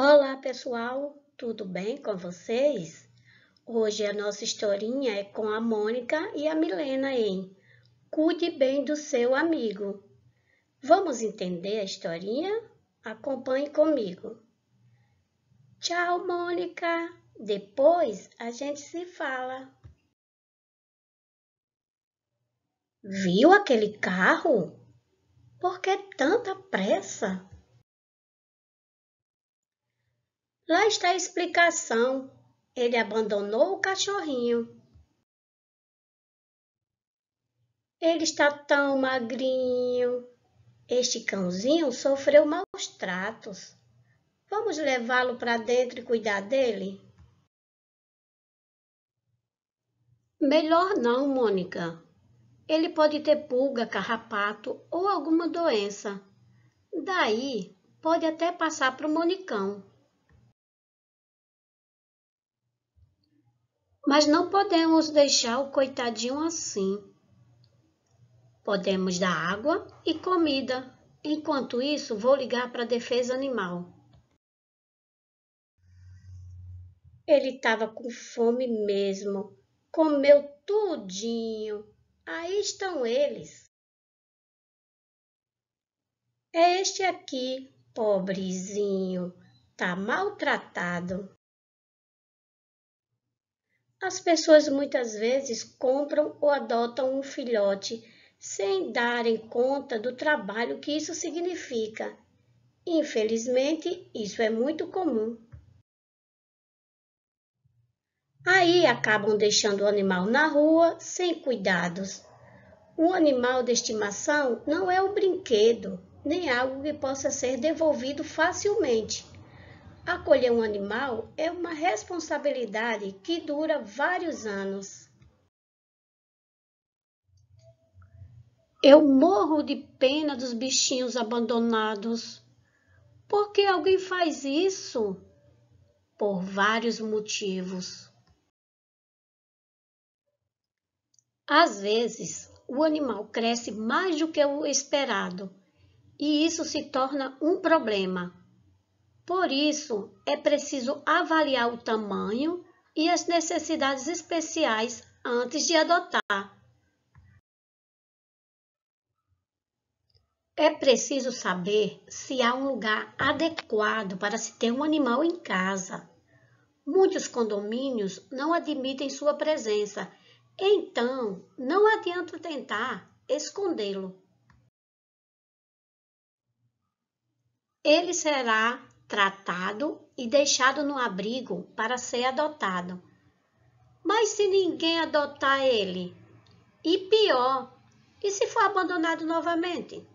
Olá pessoal, tudo bem com vocês? Hoje a nossa historinha é com a Mônica e a Milena em Cuide Bem do Seu Amigo. Vamos entender a historinha? Acompanhe comigo. Tchau, Mônica! Depois a gente se fala. Viu aquele carro? Por que tanta pressa? Lá está a explicação. Ele abandonou o cachorrinho. Ele está tão magrinho. Este cãozinho sofreu maus tratos. Vamos levá-lo para dentro e cuidar dele? Melhor não, Mônica. Ele pode ter pulga, carrapato ou alguma doença. Daí pode até passar para o Monicão. Mas não podemos deixar o coitadinho assim. Podemos dar água e comida. Enquanto isso, vou ligar para a defesa animal. Ele estava com fome mesmo. Comeu tudinho. Aí estão eles. É este aqui, pobrezinho, tá maltratado. As pessoas muitas vezes compram ou adotam um filhote sem darem conta do trabalho que isso significa. Infelizmente, isso é muito comum. Aí acabam deixando o animal na rua sem cuidados. O animal de estimação não é um brinquedo, nem algo que possa ser devolvido facilmente. Acolher um animal é uma responsabilidade que dura vários anos. Eu morro de pena dos bichinhos abandonados. Por que alguém faz isso? Por vários motivos. Às vezes, o animal cresce mais do que o esperado, e isso se torna um problema. Por isso, é preciso avaliar o tamanho e as necessidades especiais antes de adotar. É preciso saber se há um lugar adequado para se ter um animal em casa. Muitos condomínios não admitem sua presença, então não adianta tentar escondê-lo. Ele será tratado e deixado no abrigo para ser adotado. Mas se ninguém adotar ele? E pior, e se for abandonado novamente?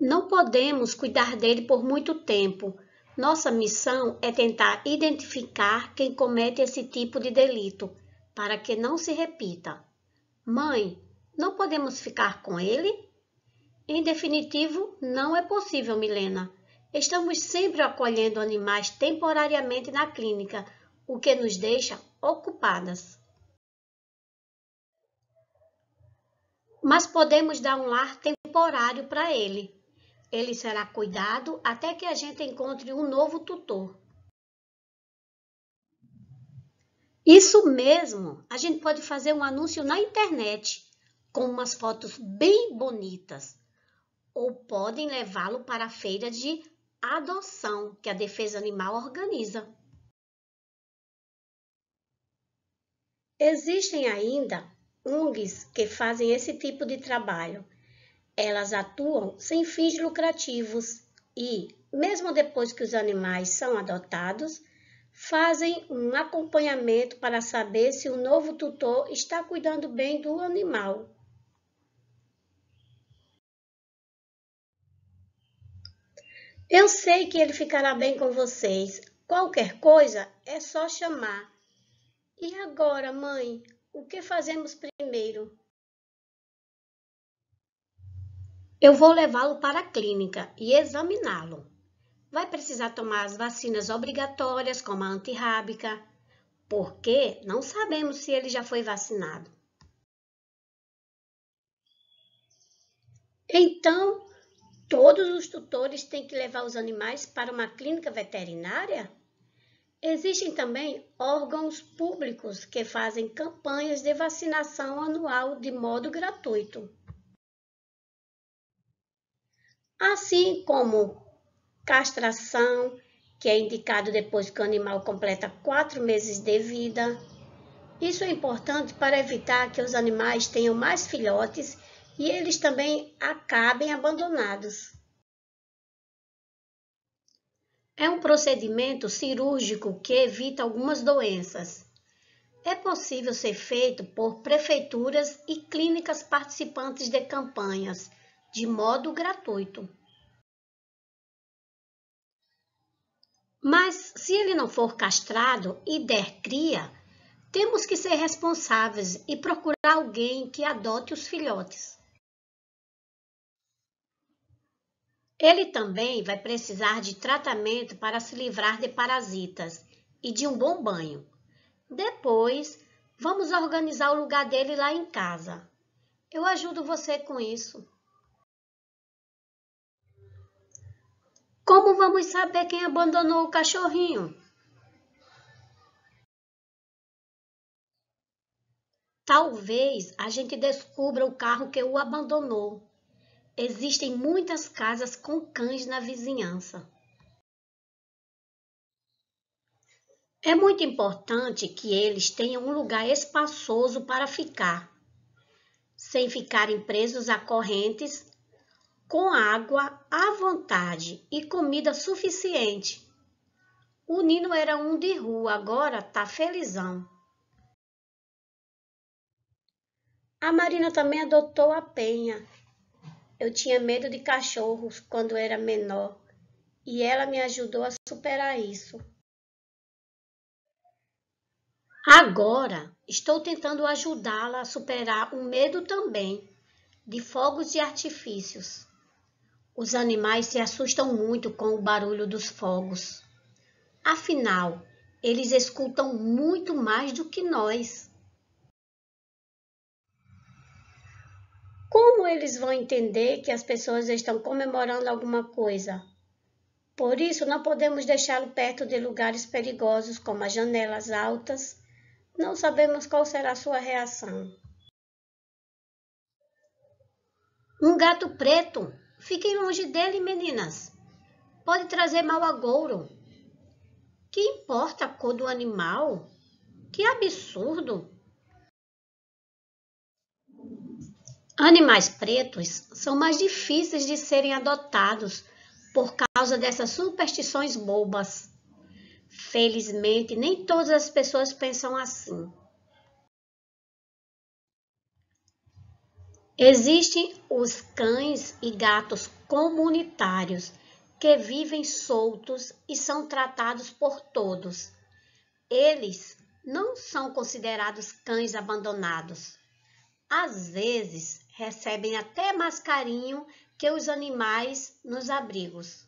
Não podemos cuidar dele por muito tempo. Nossa missão é tentar identificar quem comete esse tipo de delito, para que não se repita. Mãe, não podemos ficar com ele? Em definitivo, não é possível, Milena. Estamos sempre acolhendo animais temporariamente na clínica, o que nos deixa ocupadas. Mas podemos dar um lar temporário para ele. Ele será cuidado até que a gente encontre um novo tutor. Isso mesmo! A gente pode fazer um anúncio na internet com umas fotos bem bonitas ou podem levá-lo para a feira de adoção que a defesa animal organiza. Existem ainda ONGs que fazem esse tipo de trabalho. Elas atuam sem fins lucrativos e, mesmo depois que os animais são adotados, fazem um acompanhamento para saber se o novo tutor está cuidando bem do animal. Eu sei que ele ficará bem com vocês. Qualquer coisa é só chamar. E agora, mãe, o que fazemos primeiro? Eu vou levá-lo para a clínica e examiná-lo. Vai precisar tomar as vacinas obrigatórias, como a antirrábica, porque não sabemos se ele já foi vacinado. Então, Todos os tutores têm que levar os animais para uma clínica veterinária? Existem também órgãos públicos que fazem campanhas de vacinação anual de modo gratuito. Assim como castração, que é indicado depois que o animal completa quatro meses de vida. Isso é importante para evitar que os animais tenham mais filhotes e eles também acabem abandonados. É um procedimento cirúrgico que evita algumas doenças. É possível ser feito por prefeituras e clínicas participantes de campanhas, de modo gratuito. Mas se ele não for castrado e der cria, temos que ser responsáveis e procurar alguém que adote os filhotes. Ele também vai precisar de tratamento para se livrar de parasitas e de um bom banho. Depois, vamos organizar o lugar dele lá em casa. Eu ajudo você com isso. Como vamos saber quem abandonou o cachorrinho? Talvez a gente descubra o carro que o abandonou Existem muitas casas com cães na vizinhança. É muito importante que eles tenham um lugar espaçoso para ficar, sem ficarem presos a correntes, com água à vontade e comida suficiente. O Nino era um de rua, agora tá felizão. A Marina também adotou a Penha, eu tinha medo de cachorros quando era menor e ela me ajudou a superar isso. Agora estou tentando ajudá-la a superar o medo também de fogos e artifícios. Os animais se assustam muito com o barulho dos fogos. Afinal, eles escutam muito mais do que nós. Como eles vão entender que as pessoas estão comemorando alguma coisa? Por isso, não podemos deixá-lo perto de lugares perigosos, como as janelas altas. Não sabemos qual será a sua reação. Um gato preto. Fiquem longe dele, meninas. Pode trazer mal a Gouro. Que importa a cor do animal? Que absurdo! Animais pretos são mais difíceis de serem adotados por causa dessas superstições bobas. Felizmente, nem todas as pessoas pensam assim. Existem os cães e gatos comunitários que vivem soltos e são tratados por todos. Eles não são considerados cães abandonados. Às vezes, recebem até mais carinho que os animais nos abrigos.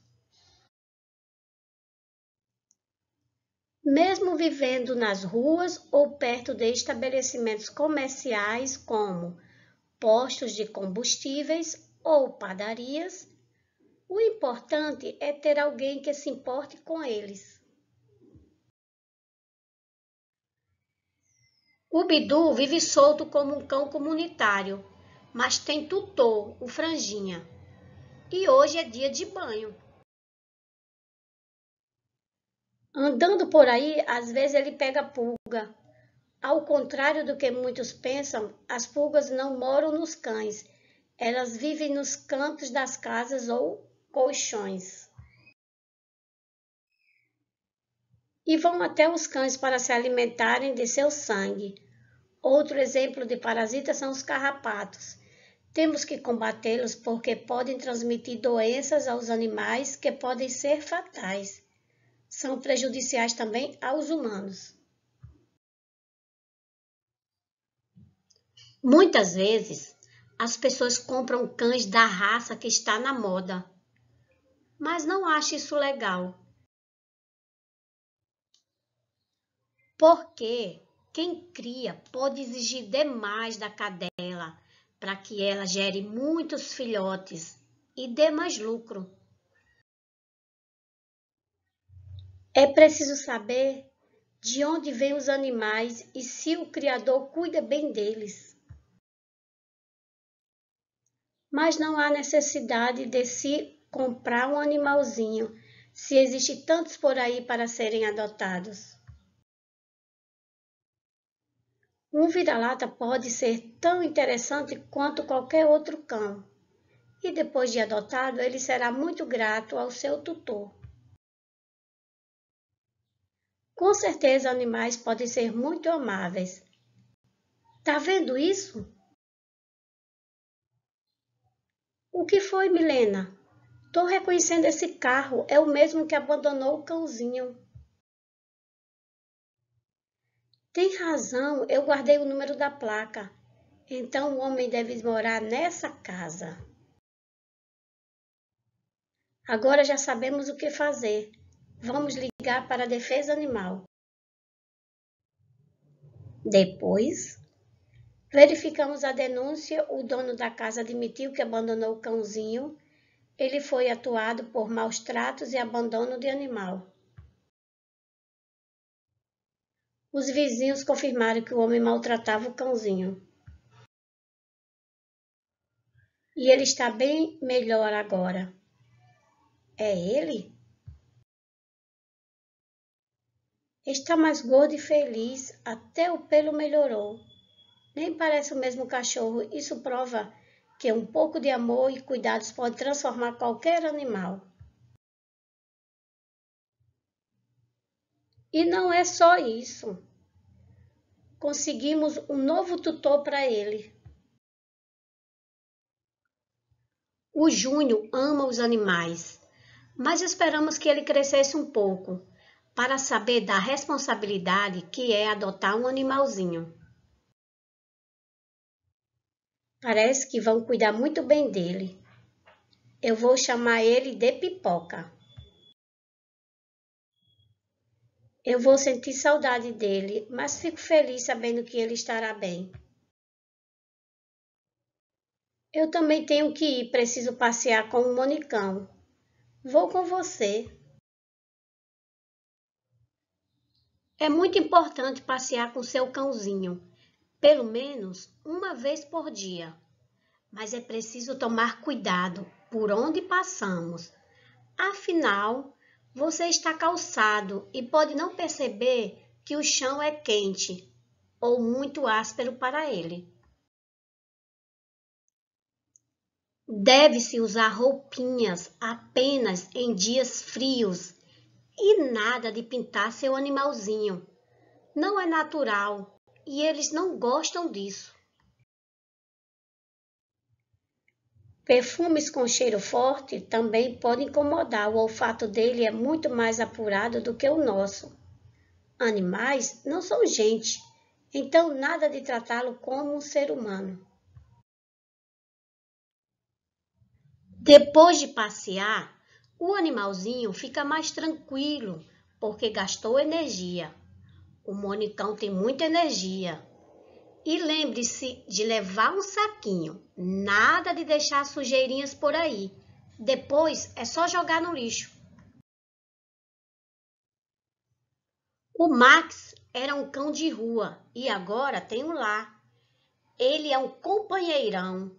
Mesmo vivendo nas ruas ou perto de estabelecimentos comerciais como postos de combustíveis ou padarias, o importante é ter alguém que se importe com eles. O Bidu vive solto como um cão comunitário, mas tem tutor, o franjinha. E hoje é dia de banho. Andando por aí, às vezes ele pega pulga. Ao contrário do que muitos pensam, as pulgas não moram nos cães. Elas vivem nos cantos das casas ou colchões. E vão até os cães para se alimentarem de seu sangue. Outro exemplo de parasita são os carrapatos. Temos que combatê-los porque podem transmitir doenças aos animais que podem ser fatais. São prejudiciais também aos humanos. Muitas vezes, as pessoas compram cães da raça que está na moda, mas não acha isso legal. Porque quem cria pode exigir demais da cadela, para que ela gere muitos filhotes e dê mais lucro. É preciso saber de onde vêm os animais e se o Criador cuida bem deles. Mas não há necessidade de se comprar um animalzinho, se existe tantos por aí para serem adotados. Um vira-lata pode ser tão interessante quanto qualquer outro cão, e depois de adotado, ele será muito grato ao seu tutor. Com certeza, animais podem ser muito amáveis. Tá vendo isso? O que foi, Milena? Tô reconhecendo esse carro, é o mesmo que abandonou o cãozinho. Tem razão, eu guardei o número da placa. Então o homem deve morar nessa casa. Agora já sabemos o que fazer. Vamos ligar para a defesa animal. Depois, verificamos a denúncia. O dono da casa admitiu que abandonou o cãozinho. Ele foi atuado por maus tratos e abandono de animal. Os vizinhos confirmaram que o homem maltratava o cãozinho. E ele está bem melhor agora. É ele? Está mais gordo e feliz, até o pelo melhorou. Nem parece o mesmo cachorro. Isso prova que um pouco de amor e cuidados pode transformar qualquer animal. E não é só isso conseguimos um novo tutor para ele. O Júnior ama os animais, mas esperamos que ele crescesse um pouco para saber da responsabilidade que é adotar um animalzinho. Parece que vão cuidar muito bem dele. Eu vou chamar ele de Pipoca. Eu vou sentir saudade dele, mas fico feliz sabendo que ele estará bem. Eu também tenho que ir, preciso passear com o Monicão. Vou com você. É muito importante passear com seu cãozinho, pelo menos uma vez por dia. Mas é preciso tomar cuidado por onde passamos. Afinal, você está calçado e pode não perceber que o chão é quente ou muito áspero para ele. Deve-se usar roupinhas apenas em dias frios e nada de pintar seu animalzinho. Não é natural e eles não gostam disso. Perfumes com cheiro forte também podem incomodar, o olfato dele é muito mais apurado do que o nosso. Animais não são gente, então nada de tratá-lo como um ser humano. Depois de passear, o animalzinho fica mais tranquilo porque gastou energia. O monicão tem muita energia. E lembre-se de levar um saquinho, nada de deixar sujeirinhas por aí. Depois é só jogar no lixo. O Max era um cão de rua e agora tem um lar. Ele é um companheirão.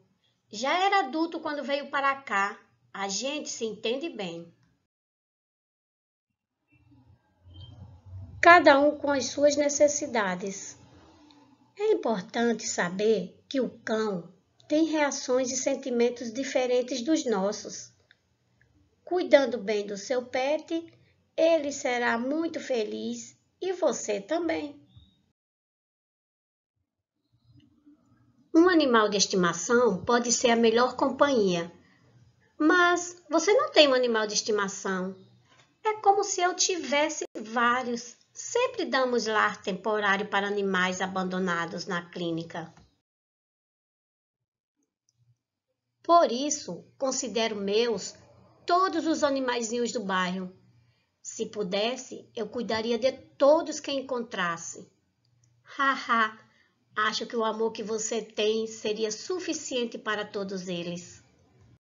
Já era adulto quando veio para cá. A gente se entende bem. Cada um com as suas necessidades. É importante saber que o cão tem reações e sentimentos diferentes dos nossos. Cuidando bem do seu pet, ele será muito feliz e você também. Um animal de estimação pode ser a melhor companhia, mas você não tem um animal de estimação. É como se eu tivesse vários. Sempre damos lar temporário para animais abandonados na clínica. Por isso, considero meus todos os animaizinhos do bairro. Se pudesse, eu cuidaria de todos que encontrasse. Haha, acho que o amor que você tem seria suficiente para todos eles.